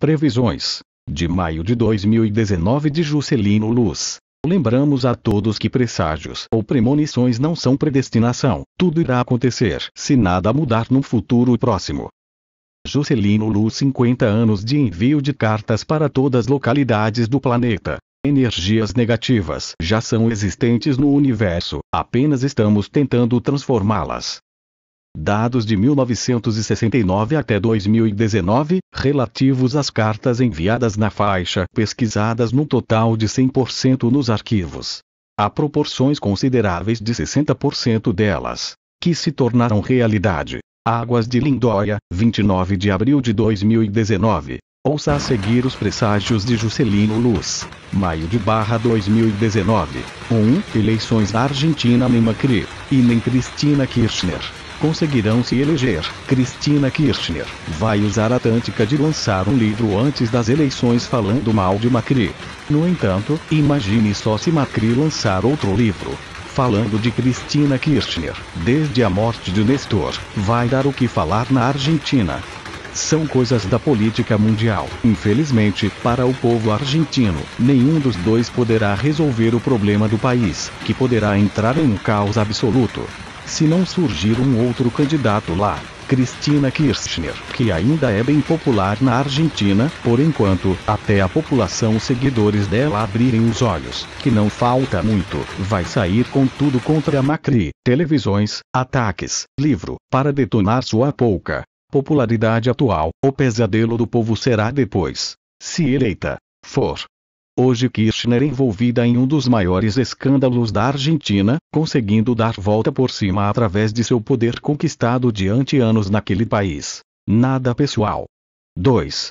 Previsões. De maio de 2019 de Juscelino Luz. Lembramos a todos que presságios ou premonições não são predestinação, tudo irá acontecer se nada mudar num futuro próximo. Juscelino Luz 50 anos de envio de cartas para todas localidades do planeta. Energias negativas já são existentes no universo, apenas estamos tentando transformá-las dados de 1969 até 2019, relativos às cartas enviadas na faixa pesquisadas num total de 100% nos arquivos. Há proporções consideráveis de 60% delas, que se tornaram realidade. Águas de Lindóia, 29 de abril de 2019. Ouça a seguir os presságios de Juscelino Luz. Maio de barra 2019. 1. Eleições da Argentina nem Macri e nem Cristina Kirchner conseguirão se eleger. Cristina Kirchner vai usar a tática de lançar um livro antes das eleições falando mal de Macri. No entanto, imagine só se Macri lançar outro livro, falando de Cristina Kirchner, desde a morte de Nestor, vai dar o que falar na Argentina. São coisas da política mundial. Infelizmente, para o povo argentino, nenhum dos dois poderá resolver o problema do país, que poderá entrar em um caos absoluto se não surgir um outro candidato lá. Cristina Kirchner, que ainda é bem popular na Argentina, por enquanto, até a população seguidores dela abrirem os olhos, que não falta muito, vai sair com tudo contra a Macri, televisões, ataques, livro, para detonar sua pouca popularidade atual, o pesadelo do povo será depois, se eleita, for Hoje Kirchner envolvida em um dos maiores escândalos da Argentina, conseguindo dar volta por cima através de seu poder conquistado diante anos naquele país. Nada pessoal. 2.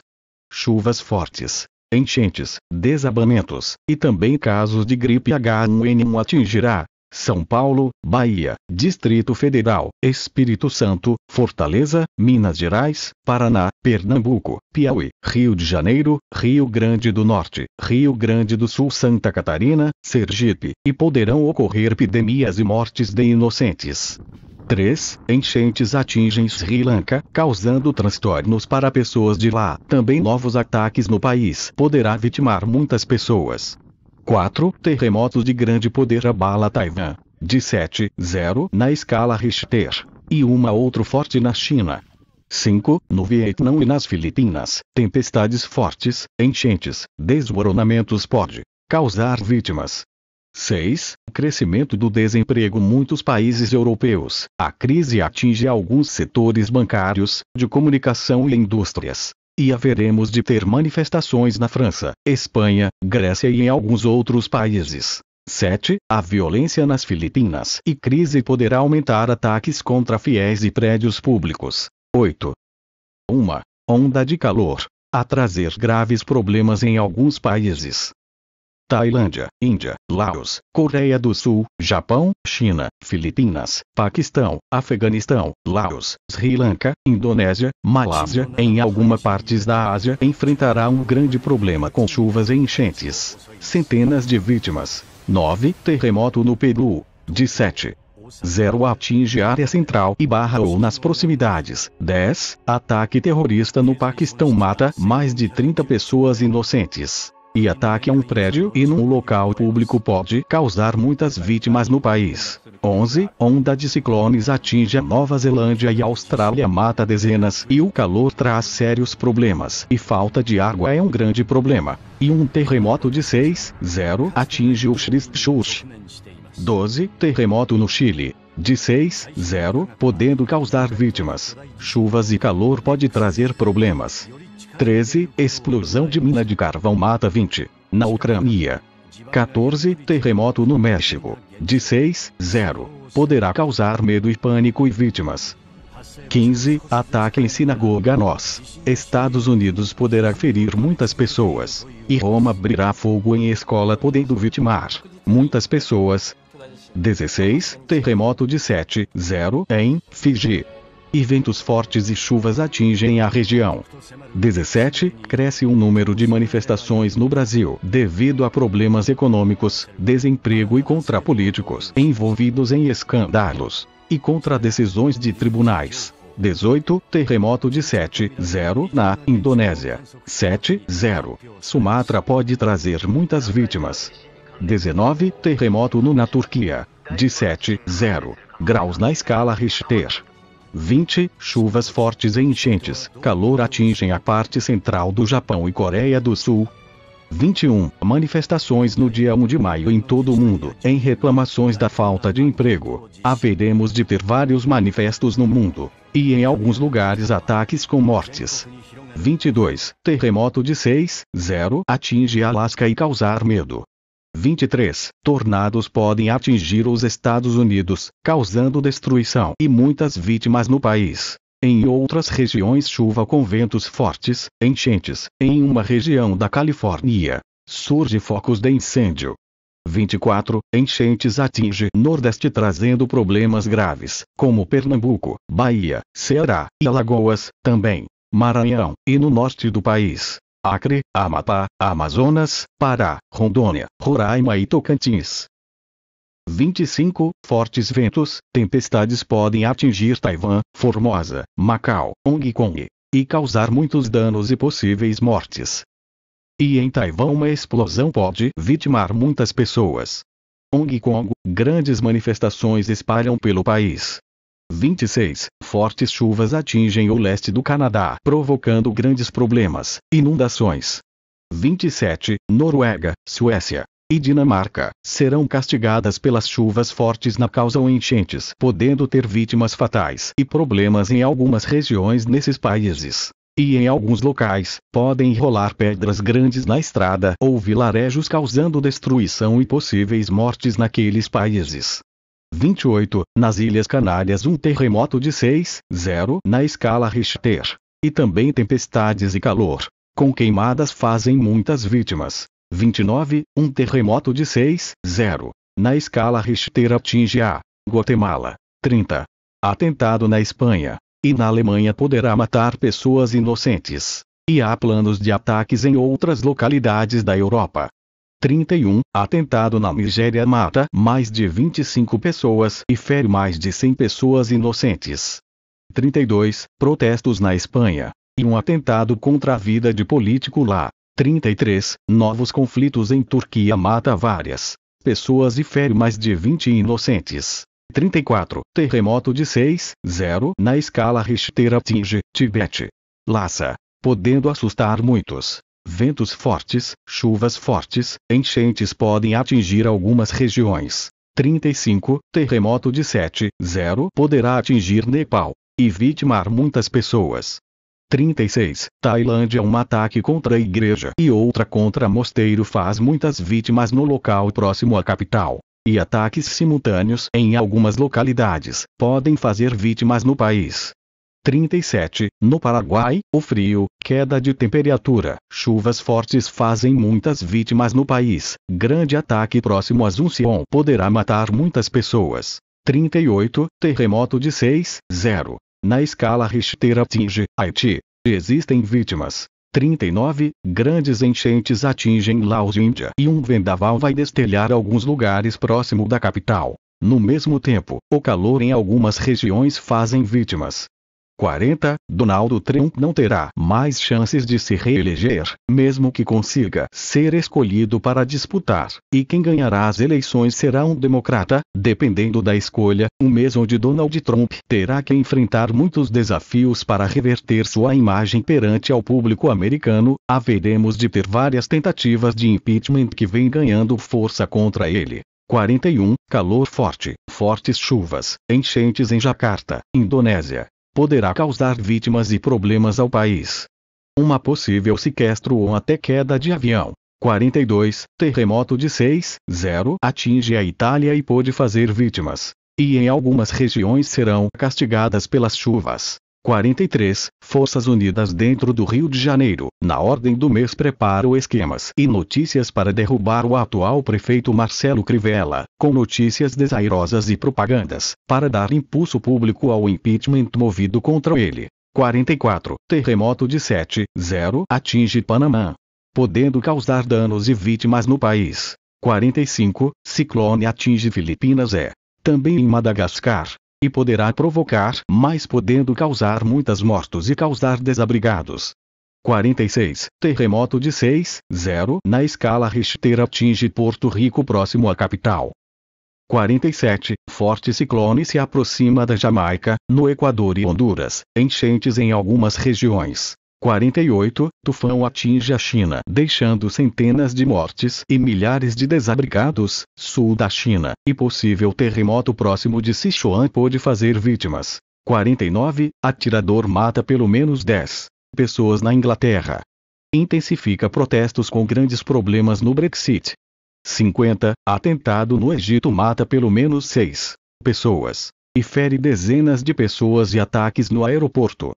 Chuvas fortes, enchentes, desabamentos, e também casos de gripe H1N1 atingirá, são Paulo, Bahia, Distrito Federal, Espírito Santo, Fortaleza, Minas Gerais, Paraná, Pernambuco, Piauí, Rio de Janeiro, Rio Grande do Norte, Rio Grande do Sul, Santa Catarina, Sergipe, e poderão ocorrer epidemias e mortes de inocentes. 3. Enchentes atingem Sri Lanka, causando transtornos para pessoas de lá. Também novos ataques no país poderá vitimar muitas pessoas. 4. terremotos de grande poder abala Taiwan. De 7, 0 na escala Richter. E uma outro forte na China. 5. No Vietnã e nas Filipinas, tempestades fortes, enchentes, desmoronamentos pode causar vítimas. 6. Crescimento do desemprego. Muitos países europeus. A crise atinge alguns setores bancários, de comunicação e indústrias e haveremos de ter manifestações na França, Espanha, Grécia e em alguns outros países. 7. A violência nas Filipinas e crise poderá aumentar ataques contra fiéis e prédios públicos. 8. Uma onda de calor a trazer graves problemas em alguns países. Tailândia, Índia, Laos, Coreia do Sul, Japão, China, Filipinas, Paquistão, Afeganistão, Laos, Sri Lanka, Indonésia, Malásia, em algumas partes da Ásia enfrentará um grande problema com chuvas e enchentes. Centenas de vítimas. 9. Terremoto no Peru. De 7. 0 atinge área central e barra ou nas proximidades. 10. Ataque terrorista no Paquistão mata mais de 30 pessoas inocentes. E ataque a um prédio e num local público pode causar muitas vítimas no país. 11. Onda de ciclones atinge a Nova Zelândia e Austrália mata dezenas e o calor traz sérios problemas e falta de água é um grande problema. E um terremoto de 6.0 atinge o Christchurch. 12. Terremoto no Chile de 6,0, podendo causar vítimas. Chuvas e calor pode trazer problemas. 13. Explosão de mina de carvão mata 20. Na Ucrânia. 14. Terremoto no México. De 6, 0. Poderá causar medo e pânico e vítimas. 15. Ataque em sinagoga nós. Estados Unidos poderá ferir muitas pessoas. E Roma abrirá fogo em escola podendo vitimar muitas pessoas. 16. Terremoto de 7, 0 em Fiji e ventos fortes e chuvas atingem a região. 17. Cresce o número de manifestações no Brasil devido a problemas econômicos, desemprego e contra políticos envolvidos em escândalos e contra decisões de tribunais. 18, terremoto de 7,0 na Indonésia. 7,0. Sumatra pode trazer muitas vítimas. 19, terremoto no na Turquia. De 7,0 graus na escala Richter. 20. Chuvas fortes e enchentes, calor atingem a parte central do Japão e Coreia do Sul. 21. Manifestações no dia 1 de maio em todo o mundo, em reclamações da falta de emprego. Haveremos de ter vários manifestos no mundo, e em alguns lugares ataques com mortes. 22. Terremoto de 6,0 atinge Alasca e causar medo. 23. Tornados podem atingir os Estados Unidos, causando destruição e muitas vítimas no país. Em outras regiões, chuva com ventos fortes, enchentes. Em uma região da Califórnia, surge focos de incêndio. 24. Enchentes atinge Nordeste trazendo problemas graves, como Pernambuco, Bahia, Ceará e Alagoas, também Maranhão, e no norte do país. Acre, Amapá, Amazonas, Pará, Rondônia, Roraima e Tocantins. 25. Fortes ventos, tempestades podem atingir Taiwan, Formosa, Macau, Hong Kong, e causar muitos danos e possíveis mortes. E em Taiwan uma explosão pode vitimar muitas pessoas. Hong Kong, grandes manifestações espalham pelo país. 26. Fortes chuvas atingem o leste do Canadá, provocando grandes problemas, inundações. 27. Noruega, Suécia e Dinamarca serão castigadas pelas chuvas fortes na ou enchentes, podendo ter vítimas fatais e problemas em algumas regiões nesses países. E em alguns locais, podem rolar pedras grandes na estrada ou vilarejos causando destruição e possíveis mortes naqueles países. 28, nas Ilhas Canárias um terremoto de 6,0 na escala Richter. E também tempestades e calor. Com queimadas fazem muitas vítimas. 29, um terremoto de 6,0 na escala Richter atinge a Guatemala. 30. Atentado na Espanha. E na Alemanha poderá matar pessoas inocentes. E há planos de ataques em outras localidades da Europa. 31. Atentado na Nigéria mata mais de 25 pessoas e fere mais de 100 pessoas inocentes. 32. Protestos na Espanha. E um atentado contra a vida de político lá. 33. Novos conflitos em Turquia mata várias pessoas e fere mais de 20 inocentes. 34. Terremoto de 6,0 na escala Richter atinge Tibete. Lhasa, podendo assustar muitos ventos fortes, chuvas fortes, enchentes podem atingir algumas regiões. 35. Terremoto de 7,0 poderá atingir Nepal e vitimar muitas pessoas. 36. Tailândia Um ataque contra a igreja e outra contra mosteiro faz muitas vítimas no local próximo à capital. E ataques simultâneos em algumas localidades podem fazer vítimas no país. 37. No Paraguai, o frio, queda de temperatura, chuvas fortes fazem muitas vítimas no país, grande ataque próximo a Zunsion poderá matar muitas pessoas. 38, terremoto de 6,0. Na escala Richter atinge Haiti. Existem vítimas. 39, grandes enchentes atingem Laos Índia e um vendaval vai destelhar alguns lugares próximo da capital. No mesmo tempo, o calor em algumas regiões fazem vítimas. 40, Donald Trump não terá mais chances de se reeleger, mesmo que consiga ser escolhido para disputar, e quem ganhará as eleições será um democrata, dependendo da escolha, um mês onde Donald Trump terá que enfrentar muitos desafios para reverter sua imagem perante ao público americano, haveremos de ter várias tentativas de impeachment que vêm ganhando força contra ele. 41. Calor forte, fortes chuvas, enchentes em Jacarta, Indonésia, poderá causar vítimas e problemas ao país. Uma possível sequestro ou até queda de avião. 42. Terremoto de 6.0 atinge a Itália e pode fazer vítimas. E em algumas regiões serão castigadas pelas chuvas. 43. Forças Unidas dentro do Rio de Janeiro. Na ordem do mês preparo esquemas e notícias para derrubar o atual prefeito Marcelo Crivella, com notícias desairosas e propagandas, para dar impulso público ao impeachment movido contra ele. 44. Terremoto de 7.0 atinge Panamá, podendo causar danos e vítimas no país. 45. Ciclone atinge Filipinas e é, também em Madagascar. E poderá provocar, mas podendo causar muitas mortos e causar desabrigados. 46. Terremoto de 6,0 na escala Richter atinge Porto Rico próximo à capital. 47. Forte ciclone se aproxima da Jamaica, no Equador e Honduras, enchentes em algumas regiões. 48, tufão atinge a China, deixando centenas de mortes e milhares de desabrigados, sul da China, e possível terremoto próximo de Sichuan pode fazer vítimas. 49, atirador mata pelo menos 10 pessoas na Inglaterra. Intensifica protestos com grandes problemas no Brexit. 50, atentado no Egito mata pelo menos 6 pessoas e fere dezenas de pessoas e ataques no aeroporto.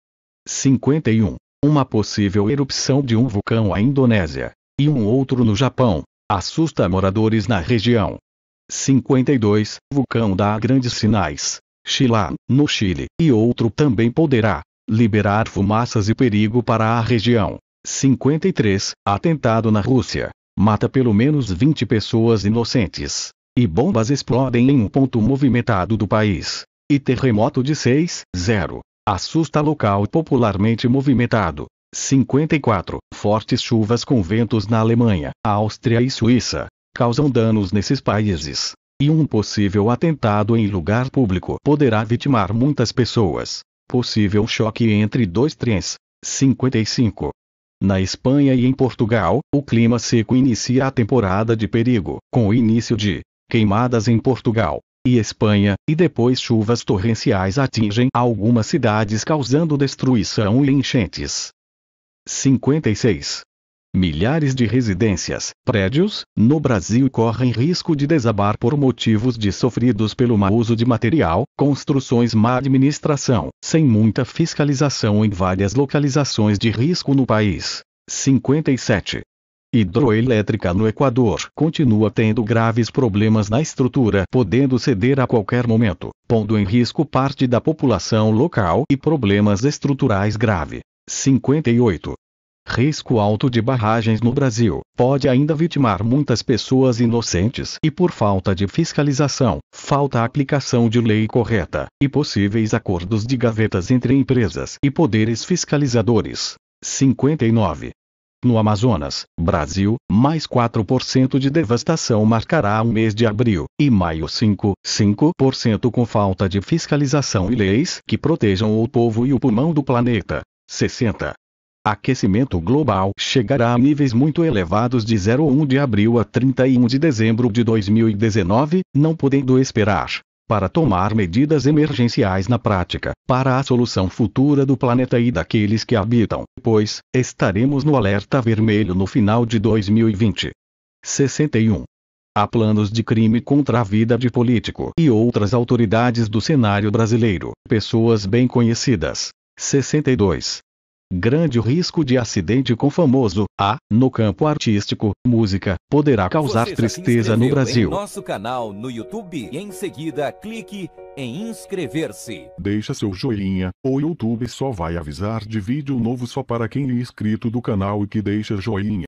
51 uma possível erupção de um vulcão à Indonésia e um outro no Japão, assusta moradores na região. 52. Vulcão dá grandes sinais. Chilá, no Chile, e outro também poderá liberar fumaças e perigo para a região. 53. Atentado na Rússia. Mata pelo menos 20 pessoas inocentes. E bombas explodem em um ponto movimentado do país. E terremoto de 6,0. Assusta local popularmente movimentado. 54. Fortes chuvas com ventos na Alemanha, Áustria e Suíça causam danos nesses países. E um possível atentado em lugar público poderá vitimar muitas pessoas. Possível choque entre dois trens. 55. Na Espanha e em Portugal, o clima seco inicia a temporada de perigo, com o início de queimadas em Portugal, e Espanha, e depois chuvas torrenciais atingem algumas cidades causando destruição e enchentes. 56. Milhares de residências, prédios, no Brasil correm risco de desabar por motivos de sofridos pelo mau uso de material, construções má administração, sem muita fiscalização em várias localizações de risco no país. 57 hidroelétrica no Equador continua tendo graves problemas na estrutura, podendo ceder a qualquer momento, pondo em risco parte da população local e problemas estruturais grave. 58. Risco alto de barragens no Brasil pode ainda vitimar muitas pessoas inocentes e por falta de fiscalização, falta aplicação de lei correta e possíveis acordos de gavetas entre empresas e poderes fiscalizadores. 59. No Amazonas, Brasil, mais 4% de devastação marcará o mês de abril, e maio 5, 5% com falta de fiscalização e leis que protejam o povo e o pulmão do planeta. 60. Aquecimento global chegará a níveis muito elevados de 01 de abril a 31 de dezembro de 2019, não podendo esperar para tomar medidas emergenciais na prática, para a solução futura do planeta e daqueles que habitam, pois, estaremos no alerta vermelho no final de 2020. 61. Há planos de crime contra a vida de político e outras autoridades do cenário brasileiro, pessoas bem conhecidas. 62 grande risco de acidente com famoso A no campo artístico, música, poderá causar tristeza no Brasil. nosso canal no YouTube e em seguida clique em inscrever-se. Deixa seu joinha, o YouTube só vai avisar de vídeo novo só para quem é inscrito do canal e que deixa joinha.